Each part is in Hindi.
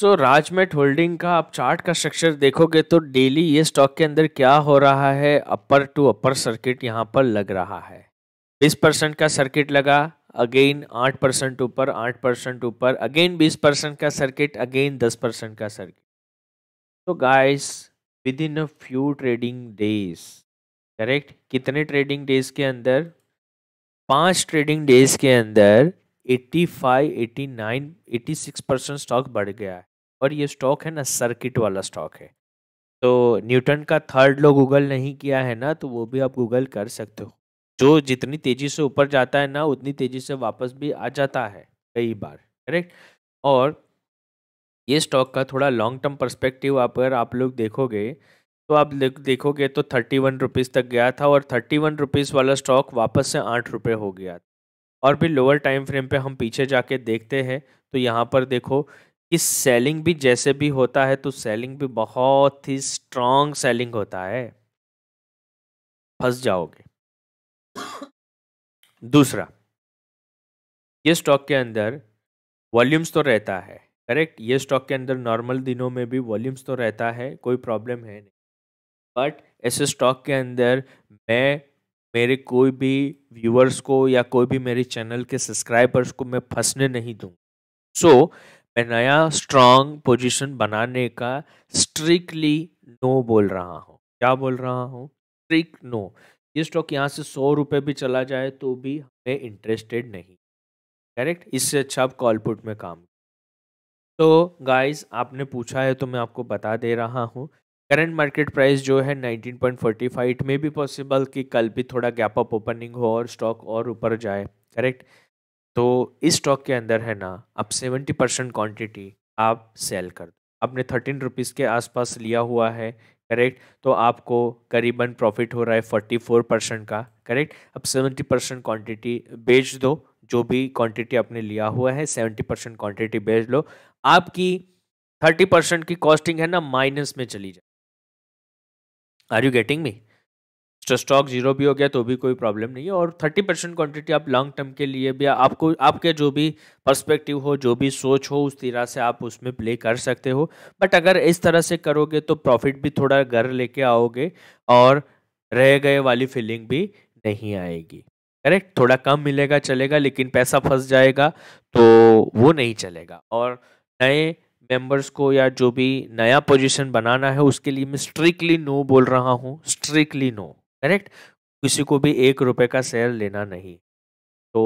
सो so, राजमेट होल्डिंग का आप चार्ट का स्ट्रक्चर देखोगे तो डेली ये स्टॉक के अंदर क्या हो रहा है अपर टू अपर सर्किट यहाँ पर लग रहा है बीस परसेंट का सर्किट लगा अगेन आठ परसेंट ऊपर आठ परसेंट ऊपर अगेन बीस परसेंट का सर्किट अगेन दस परसेंट का सर्किट तो guys within a few trading days correct कितने ट्रेडिंग डेज के अंदर पांच ट्रेडिंग डेज के अंदर 85, 89, 86 परसेंट स्टॉक बढ़ गया है और ये स्टॉक है ना सर्किट वाला स्टॉक है तो न्यूटन का थर्ड लो गूगल नहीं किया है ना तो वो भी आप गूगल कर सकते हो जो जितनी तेज़ी से ऊपर जाता है ना उतनी तेज़ी से वापस भी आ जाता है कई बार करेक्ट और ये स्टॉक का थोड़ा लॉन्ग टर्म परस्पेक्टिव आप अगर आप लोग देखोगे तो आप देखोगे तो थर्टी वन रुपीज़ तक गया था और थर्टी वन रुपीज़ वाला स्टॉक वापस से आठ रुपये हो गया था और भी लोअर टाइम फ्रेम पे हम पीछे जाके देखते हैं तो यहाँ पर देखो कि सेलिंग भी जैसे भी होता है तो सेलिंग भी बहुत ही स्ट्रांग सेलिंग होता है फंस जाओगे दूसरा ये स्टॉक के अंदर वॉल्यूम्स तो रहता है करेक्ट ये स्टॉक के अंदर नॉर्मल दिनों में भी वॉल्यूम्स तो रहता है कोई प्रॉब्लम है नहीं बट ऐसे स्टॉक के अंदर मैं मेरे कोई भी व्यूअर्स को या कोई भी मेरे चैनल के सब्सक्राइबर्स को मैं फंसने नहीं दूँ सो so, मैं नया स्ट्रॉन्ग पोजीशन बनाने का स्ट्रिक्टली नो बोल रहा हूँ क्या बोल रहा हूँ स्ट्रिक्ट नो ये स्टॉक यहाँ से सौ रुपये भी चला जाए तो भी हमें इंटरेस्टेड नहीं करेक्ट इससे अच्छा आप कॉलपुट में काम तो गाइस आपने पूछा है तो मैं आपको बता दे रहा हूँ करंट मार्केट प्राइस जो है 19.45 में भी पॉसिबल कि कल भी थोड़ा गैप अप ओपनिंग हो और स्टॉक और ऊपर जाए करेक्ट तो इस स्टॉक के अंदर है ना अब सेवेंटी परसेंट क्वान्टिटी आप सेल कर दो आपने थर्टीन रुपीज़ के आसपास लिया हुआ है करेक्ट तो आपको करीबन प्रॉफिट हो रहा है फोर्टी फोर परसेंट का करेक्ट अब सेवेंटी परसेंट क्वान्टिटी बेच दो जो भी क्वान्टिटी आपने लिया हुआ है सेवेंटी परसेंट क्वान्टिटी बेच लो आपकी थर्टी परसेंट की कॉस्टिंग है ना माइनस में चली जाए are you getting me stock zero भी हो गया तो भी कोई प्रॉब्लम नहीं है और थर्टी परसेंट क्वान्टिटी आप लॉन्ग टर्म के लिए भी आपको आपके जो भी पर्सपेक्टिव हो जो भी सोच हो उस तरह से आप उसमें प्ले कर सकते हो बट अगर इस तरह से करोगे तो प्रॉफिट भी थोड़ा घर लेके आओगे और रह गए वाली फीलिंग भी नहीं आएगी करेक्ट थोड़ा कम मिलेगा चलेगा लेकिन पैसा फंस जाएगा तो वो नहीं चलेगा और नए मेंबर्स को या जो भी नया पोजीशन बनाना है उसके लिए मैं स्ट्रिक्टली नो बोल रहा हूँ स्ट्रिक्टली नो करेक्ट किसी को भी एक रुपए का शेयर लेना नहीं तो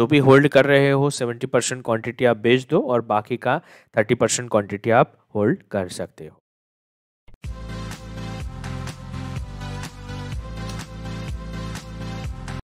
जो भी होल्ड कर रहे हो सेवेंटी परसेंट क्वान्टिटी आप बेच दो और बाकी का थर्टी परसेंट क्वान्टिटी आप होल्ड कर सकते हो